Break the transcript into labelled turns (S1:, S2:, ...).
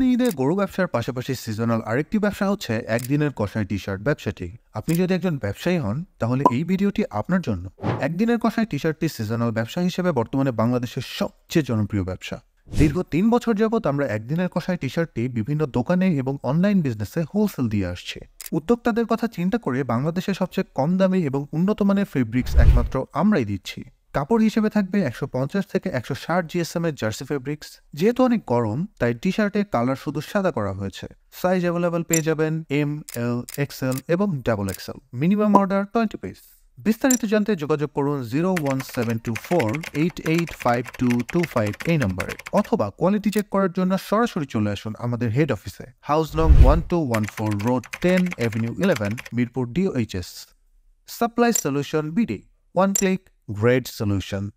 S1: কোরবানি ঈদে গরু ব্যবসার পাশাপাশি সিজনাল আরেকটি ব্যবসা হচ্ছে একদিনের কষাই টি শার্ট ব্যবসাটি আপনি যদি একজন ব্যবসায়ী হন তাহলে এই ভিডিওটি আপনার জন্য একদিনের কষাই টি শার্টটি সিজনাল ব্যবসা হিসেবে বর্তমানে বাংলাদেশের সবচেয়ে জনপ্রিয় ব্যবসা দীর্ঘ তিন বছর যাবৎ আমরা একদিনের কষায় টি শার্টটি বিভিন্ন দোকানে এবং অনলাইন বিজনেসে হোলসেল দিয়ে আসছে উদ্যোক্তাদের কথা চিন্তা করে বাংলাদেশে সবচেয়ে কম দামে এবং উন্নত মানের ফেব্রিক্স একমাত্র আমরাই দিচ্ছি কাপড় হিসেবে থাকবে একশো পঞ্চাশ থেকে একশো ষাট জিএসএম এর জার্সি ফেব্রিক্স যেহেতু অনেক গরম তাই টি শার্টে কালার শুধু সাদা করা হয়েছে সাইজ অ্যাভেলেবেল পেয়ে যাবেন এম এল এক্সএল এবং double XL minimum order twenty piece বিস্তারিত জানতে যোগাযোগ করুন zero one seven two four eight eight five two two five এই নম্বরে অথবা কোয়ালিটি চেক করার জন্য সরাসরি চলে আসুন আমাদের হেড অফিসে হাউস নং one two one four road ten avenue eleven Mirpur DOHS supply solution BD one click great solution